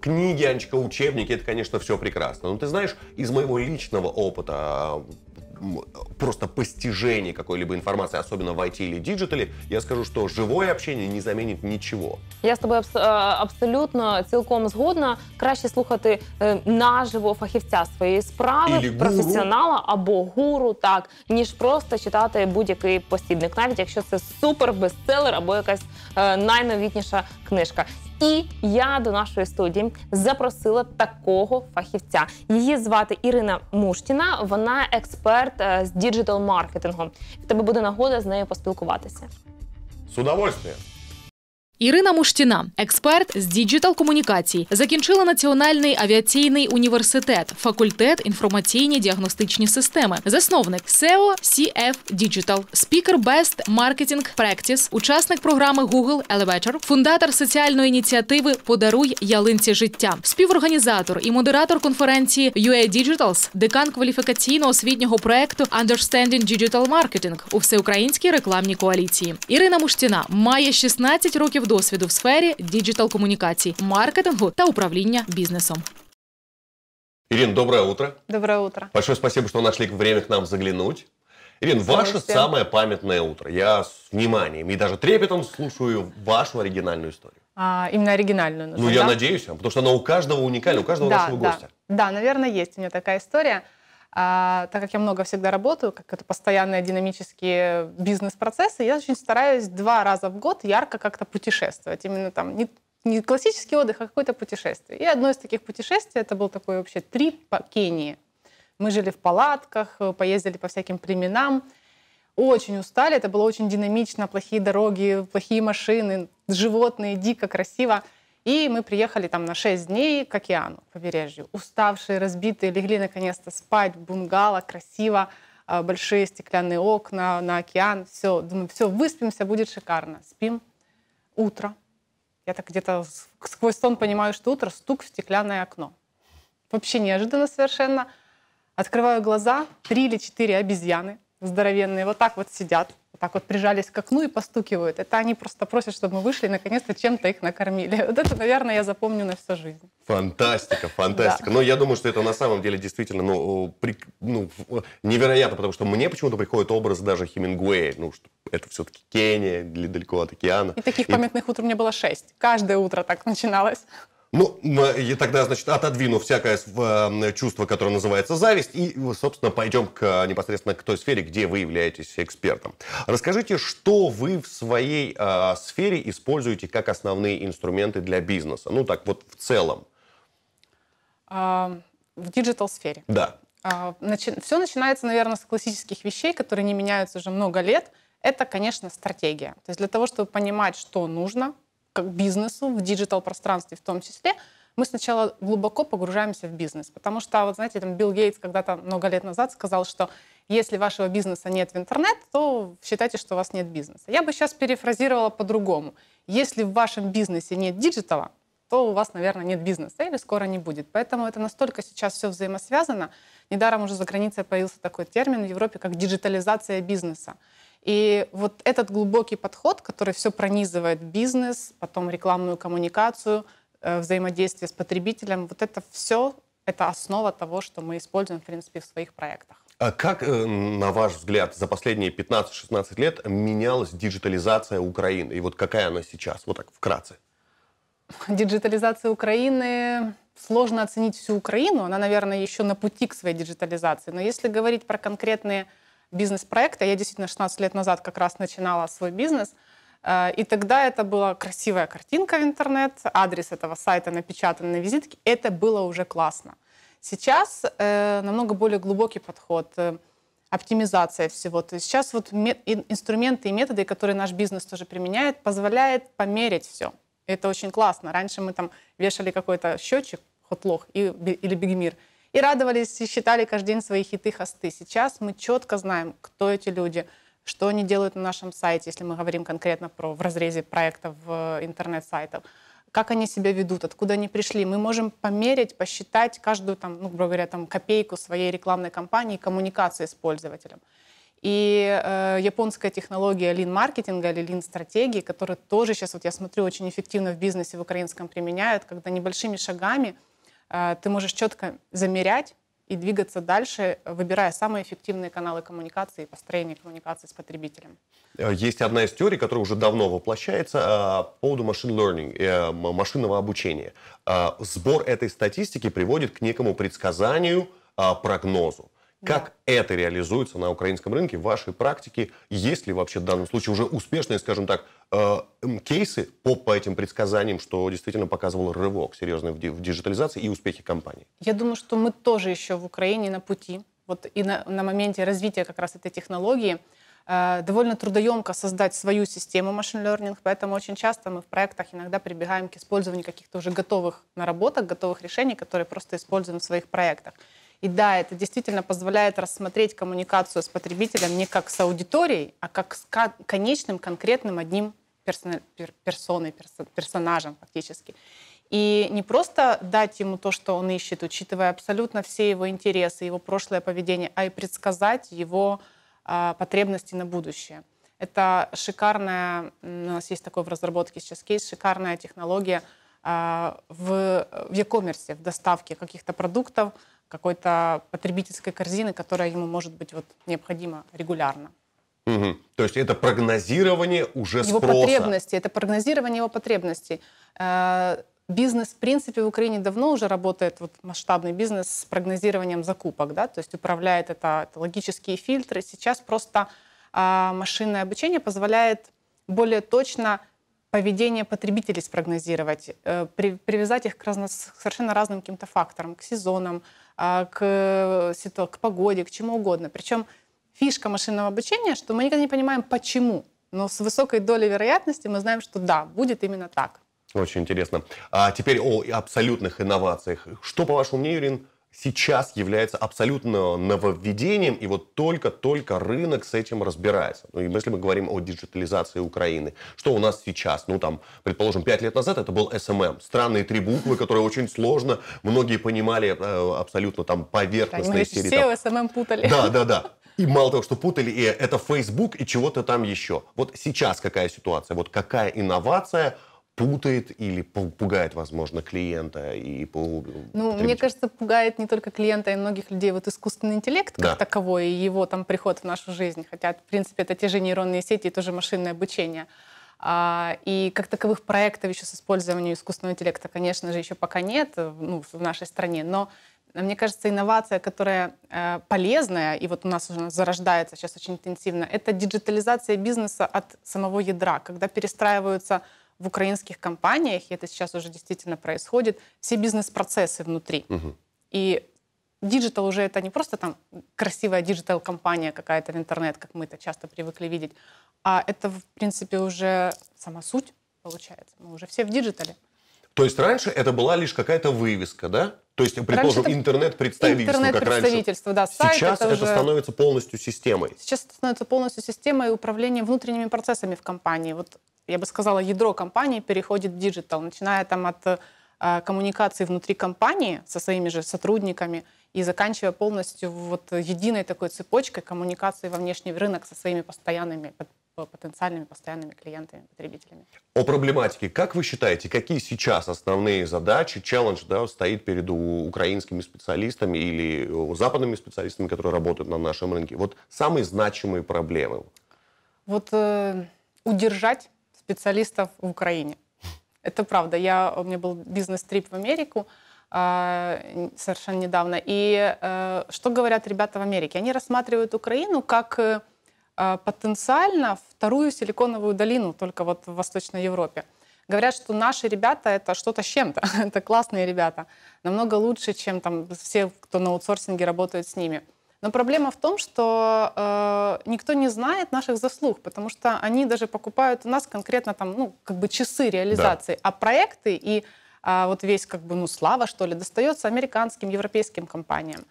Книги, Анечка, учебники, это, конечно, все прекрасно. Но ты знаешь, из моего личного опыта просто постижение какой-либо информации, особенно в IT или диджитале, я скажу, что живое общение не заменит ничего. Я с тобой абс- э, абсолютно целиком сгодна. Краще слухати е, э, наживо фахівця своєї справи, Ілі гуру. професіонала або гуру, так ніж просто читати будь-який посібник, навіть якщо це супер бестселер або якась найновітніша книжка. І я до нашої студії запросила такого фахівця. Її звати Ірина Муштіна. Вона експерт е, з діджитал-маркетингу. тебе буде нагода з нею поспілкуватися. З удовольствием. Ірина Муштіна, експерт з діджитал комунікацій, закінчила Національний авіаційний університет, факультет інформаційні діагностичні системи, засновник SEO CF Digital, спікер Best Marketing Practice, учасник програми Google Elevator, фундатор соціальної ініціативи Подаруй ялинці життя, співорганізатор і модератор конференції UA Digitals, декан кваліфікаційно-освітнього проекту Understanding Digital Marketing у всеукраїнській рекламній коаліції. Ірина Муштіна має 16 років досвіду в сфері діджитал комунікацій, маркетингу та управління бізнесом. Ирина, доброе утро. Доброе утро. Большое спасибо, что нашли время к нам заглянуть. Ирина, ваше самое памятное утро. Я с вниманием и даже трепетом слушаю вашу оригинальную историю. А, именно оригинальную. Нужно, ну, я да? надеюсь, потому что она у каждого уникальна, у каждого да, нашего да. гостя. Да, наверное, есть у нее такая история. А, так как я много всегда работаю, как это постоянные динамические бизнес-процессы, я очень стараюсь два раза в год ярко как-то путешествовать. Именно там не, не классический отдых, а какое-то путешествие. И одно из таких путешествий, это был такой вообще трип по Кении. Мы жили в палатках, поездили по всяким племенам, очень устали, это было очень динамично, плохие дороги, плохие машины, животные, дико красиво – и мы приехали там на 6 дней к океану, побережью. Уставшие, разбитые, легли наконец-то спать, бунгало, красиво, а, большие стеклянные окна на океан. Все, думаю, все, выспимся, будет шикарно. Спим. Утро. Я так где-то сквозь сон понимаю, что утро, стук в стеклянное окно. Вообще неожиданно совершенно. Открываю глаза, три или четыре обезьяны здоровенные, вот так вот сидят так вот прижались к окну и постукивают. Это они просто просят, чтобы мы вышли и наконец-то чем-то их накормили. Вот это, наверное, я запомню на всю жизнь. Фантастика, фантастика. Да. Но я думаю, что это на самом деле действительно ну, при, ну, невероятно, потому что мне почему-то приходит образ даже Хемингуэя. Ну, что это все-таки Кения, далеко от океана. И таких и... памятных утр у меня было шесть. Каждое утро так начиналось. Ну, и тогда, значит, отодвину всякое чувство, которое называется зависть, и, собственно, пойдем к, непосредственно к той сфере, где вы являетесь экспертом. Расскажите, что вы в своей э, сфере используете как основные инструменты для бизнеса? Ну, так вот в целом. А, в диджитал-сфере? Да. А, начи... Все начинается, наверное, с классических вещей, которые не меняются уже много лет. Это, конечно, стратегия. То есть для того, чтобы понимать, что нужно, как бизнесу, в диджитал-пространстве в том числе, мы сначала глубоко погружаемся в бизнес. Потому что, вот знаете, там Билл Гейтс когда-то много лет назад сказал, что если вашего бизнеса нет в интернет, то считайте, что у вас нет бизнеса. Я бы сейчас перефразировала по-другому. Если в вашем бизнесе нет диджитала, то у вас, наверное, нет бизнеса или скоро не будет. Поэтому это настолько сейчас все взаимосвязано. Недаром уже за границей появился такой термин в Европе, как диджитализация бизнеса. И вот этот глубокий подход, который все пронизывает бизнес, потом рекламную коммуникацию, э, взаимодействие с потребителем, вот это все, это основа того, что мы используем, в принципе, в своих проектах. А как, э, на ваш взгляд, за последние 15-16 лет менялась диджитализация Украины? И вот какая она сейчас? Вот так, вкратце. Диджитализация Украины... Сложно оценить всю Украину. Она, наверное, еще на пути к своей диджитализации. Но если говорить про конкретные бизнес-проекта. Я действительно 16 лет назад как раз начинала свой бизнес. Э, и тогда это была красивая картинка в интернет, адрес этого сайта напечатан на визитке. Это было уже классно. Сейчас э, намного более глубокий подход, э, оптимизация всего. То есть сейчас вот инструменты и методы, которые наш бизнес тоже применяет, позволяет померить все. Это очень классно. Раньше мы там вешали какой-то счетчик, хотлох или бигмир – и радовались, и считали каждый день свои хиты, хосты. Сейчас мы четко знаем, кто эти люди, что они делают на нашем сайте, если мы говорим конкретно про в разрезе проектов э, интернет-сайтов как они себя ведут, откуда они пришли. Мы можем померить, посчитать каждую, там, ну, грубо говоря, там, копейку своей рекламной кампании, коммуникации с пользователем. И э, японская технология лин-маркетинга или лин-стратегии, которую тоже сейчас, вот я смотрю, очень эффективно в бизнесе в украинском применяют, когда небольшими шагами – а, ты можешь четко замерять и двигаться дальше, выбирая самые эффективные каналы коммуникации и построения коммуникации с потребителем. Э, есть одна из теорий, которая уже давно воплощается а, по поводу машин learning, э, машинного обучения. А, сбор этой статистики приводит к некому предсказанию, прогнозу. Как да. это реализуется на украинском рынке в вашей практике? Есть ли вообще в данном случае уже успешные, скажем так, э, кейсы по, по этим предсказаниям, что действительно показывал рывок серьезный в, ди- в диджитализации и успехи компании? Я думаю, что мы тоже еще в Украине на пути. Вот и на, на моменте развития как раз этой технологии э, довольно трудоемко создать свою систему машин learning, поэтому очень часто мы в проектах иногда прибегаем к использованию каких-то уже готовых наработок, готовых решений, которые просто используем в своих проектах. И да, это действительно позволяет рассмотреть коммуникацию с потребителем не как с аудиторией, а как с конечным, конкретным одним персона, пер, персоной, персо, персонажем фактически. И не просто дать ему то, что он ищет, учитывая абсолютно все его интересы, его прошлое поведение, а и предсказать его э, потребности на будущее. Это шикарная, у нас есть такой в разработке сейчас кейс, шикарная технология э, в, в e-commerce, в доставке каких-то продуктов, какой-то потребительской корзины, которая ему может быть вот необходима регулярно. Угу. То есть это прогнозирование уже спроса. Его потребности, это прогнозирование его потребностей. Э, бизнес, в принципе, в Украине давно уже работает, вот масштабный бизнес с прогнозированием закупок, да, то есть управляет это, это логические фильтры. Сейчас просто а, машинное обучение позволяет более точно поведение потребителей спрогнозировать, э, привязать их к совершенно разным каким-то факторам, к сезонам, а, к, э, к погоде, к чему угодно. Причем фишка машинного обучения, что мы никогда не понимаем, почему, но с высокой долей вероятности мы знаем, что да, будет именно так. Очень интересно. А теперь о абсолютных инновациях. Что, по вашему мнению, Ирин, сейчас является абсолютно нововведением, и вот только-только рынок с этим разбирается. Ну, и если мы говорим о диджитализации Украины, что у нас сейчас? Ну, там, предположим, пять лет назад это был СММ. Эм эм, странные три буквы, которые очень сложно, многие понимали э, абсолютно там поверхностные серии. Все СММ эм путали. Да, да, да. И мало того, что путали, и это Facebook, и чего-то там еще. Вот сейчас какая ситуация? Вот какая инновация – путает или пугает, возможно, клиента и по Ну, мне кажется, пугает не только клиента и многих людей вот искусственный интеллект да. как таковой и его там приход в нашу жизнь, хотя, в принципе, это те же нейронные сети и тоже машинное обучение. А, и как таковых проектов еще с использованием искусственного интеллекта, конечно же, еще пока нет э, ну, в нашей стране, но э, мне кажется, инновация, которая э, полезная, и вот у нас уже зарождается сейчас очень интенсивно, это диджитализация бизнеса от самого ядра, когда перестраиваются в украинских компаниях, и это сейчас уже действительно происходит, все бизнес-процессы внутри. Угу. И диджитал уже это не просто там красивая диджитал-компания какая-то в интернет, как мы это часто привыкли видеть, а это, в принципе, уже сама суть получается. Мы уже все в диджитале. То есть раньше это была лишь какая-то вывеска, да? То есть, предположим, интернет-представительство, интернет-представительство, Да, сайт Сейчас это, это уже... становится полностью системой. Сейчас это становится полностью системой управления внутренними процессами в компании. Вот я бы сказала, ядро компании переходит в диджитал, начиная там от э, коммуникации внутри компании со своими же сотрудниками и заканчивая полностью вот единой такой цепочкой коммуникации во внешний рынок со своими постоянными потенциальными постоянными клиентами, потребителями. О проблематике. Как вы считаете, какие сейчас основные задачи, челлендж да, стоит перед украинскими специалистами или западными специалистами, которые работают на нашем рынке? Вот самые значимые проблемы. Вот э, удержать специалистов в Украине. Это правда. Я, у меня был бизнес-трип в Америку э, совершенно недавно. И э, что говорят ребята в Америке? Они рассматривают Украину как э, а, потенциально вторую силиконовую долину, только вот в Восточной Европе. Говорят, что наши ребята это что-то с чем-то. это классные ребята. Намного лучше, чем там все, кто на аутсорсинге работает с ними. Но проблема в том, что э, никто не знает наших заслуг, потому что они даже покупают у нас конкретно там, ну, как бы часы реализации, да. а проекты и а вот весь как бы ну слава что ли достается американским, европейским компаниям.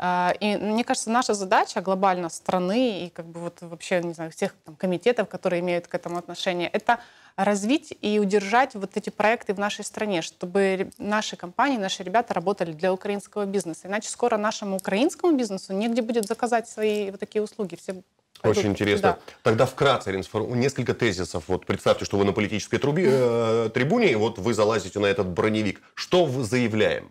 А, и мне кажется, наша задача глобально страны и как бы вот вообще, не знаю, всех там, комитетов, которые имеют к этому отношение, это развить и удержать вот эти проекты в нашей стране, чтобы наши компании, наши ребята работали для украинского бизнеса. Иначе скоро нашему украинскому бизнесу негде будет заказать свои вот такие услуги. Все очень интересно. Да. Тогда вкратце, несколько тезисов. Вот представьте, что вы на политической трубе, э, трибуне, и вот вы залазите на этот броневик. Что вы заявляем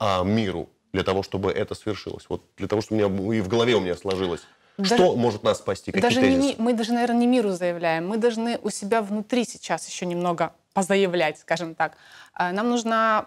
а, миру? для того, чтобы это свершилось? Вот для того, чтобы у меня и в голове у меня сложилось. Даже, что может нас спасти? Какие даже тезисы? Не, мы даже, наверное, не миру заявляем. Мы должны у себя внутри сейчас еще немного позаявлять, скажем так. А, нам нужно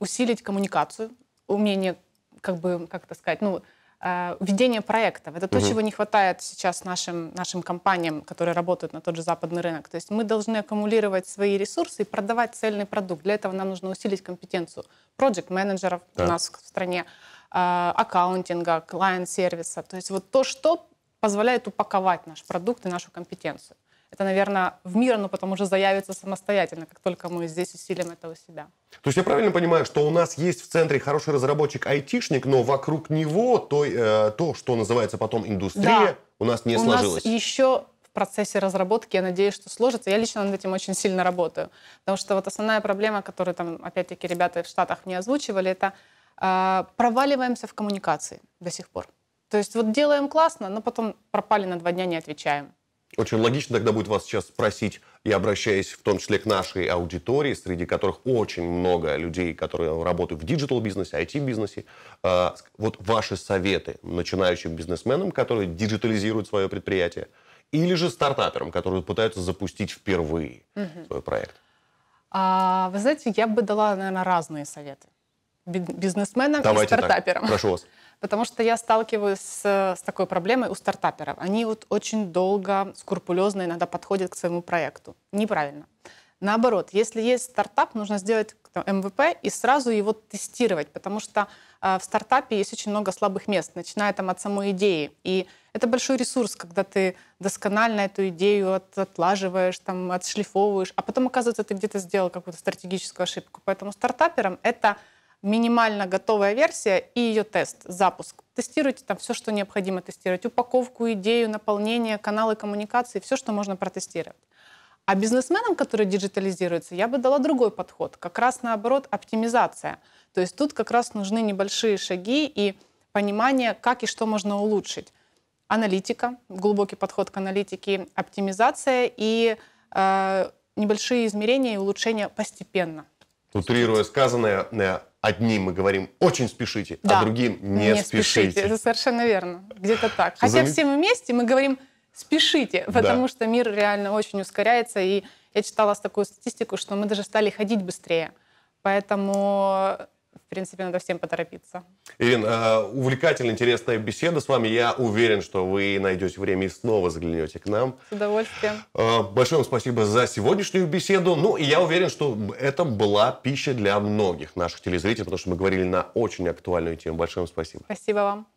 усилить коммуникацию, умение, как бы, как это сказать, ну, Э, введение проектов. Это то, угу. чего не хватает сейчас нашим, нашим компаниям, которые работают на тот же западный рынок. То есть мы должны аккумулировать свои ресурсы и продавать цельный продукт. Для этого нам нужно усилить компетенцию проект-менеджеров да. у нас в стране, э, аккаунтинга, клиент-сервиса. То есть вот то, что позволяет упаковать наш продукт и нашу компетенцию это, наверное, в мир, но потом уже заявится самостоятельно, как только мы здесь усилим это у себя. То есть я правильно понимаю, что у нас есть в центре хороший разработчик-айтишник, но вокруг него то, э, то что называется потом индустрия, да. у нас не у сложилось? У нас еще в процессе разработки, я надеюсь, что сложится. Я лично над этим очень сильно работаю. Потому что вот основная проблема, которую там, опять-таки, ребята в Штатах не озвучивали, это э, проваливаемся в коммуникации до сих пор. То есть вот делаем классно, но потом пропали на два дня, не отвечаем. Очень логично тогда будет вас сейчас спросить, и обращаясь в том числе к нашей аудитории, среди которых очень много людей, которые работают в диджитал-бизнесе, IT-бизнесе, а, вот ваши советы начинающим бизнесменам, которые диджитализируют свое предприятие, или же стартаперам, которые пытаются запустить впервые угу. свой проект? А, вы знаете, я бы дала, наверное, разные советы бизнесменам Давайте и стартаперам. Так. Прошу вас потому что я сталкиваюсь с, с такой проблемой у стартаперов. Они вот очень долго, скрупулезно иногда подходят к своему проекту. Неправильно. Наоборот, если есть стартап, нужно сделать МВП и сразу его тестировать, потому что э, в стартапе есть очень много слабых мест, начиная там от самой идеи. И это большой ресурс, когда ты досконально эту идею от, отлаживаешь, там, отшлифовываешь, а потом, оказывается, ты где-то сделал какую-то стратегическую ошибку. Поэтому стартаперам это минимально готовая версия и ее тест, запуск. Тестируйте там все, что необходимо тестировать. Упаковку, идею, наполнение, каналы коммуникации, все, что можно протестировать. А бизнесменам, которые диджитализируются, я бы дала другой подход. Как раз наоборот, оптимизация. То есть тут как раз нужны небольшие шаги и понимание, как и что можно улучшить. Аналитика, глубокий подход к аналитике, оптимизация и э, небольшие измерения и улучшения постепенно. Утрируя сказанное, э, одним мы говорим «очень спешите», а да. а другим «не, не спешите. спешите». Это совершенно верно. Где-то так. Хотя Зам... все мы вместе мы говорим «спешите», потому да. что мир реально очень ускоряется. И я читала такую статистику, что мы даже стали ходить быстрее. Поэтому в принципе, надо всем поторопиться. Ирин, э, увлекательная, интересная беседа с вами. Я уверен, что вы найдете время и снова заглянете к нам. С удовольствием. Э, большое вам спасибо за сегодняшнюю беседу. Ну, и я уверен, что это была пища для многих наших телезрителей, потому что мы говорили на очень актуальную тему. Большое вам спасибо. Спасибо вам.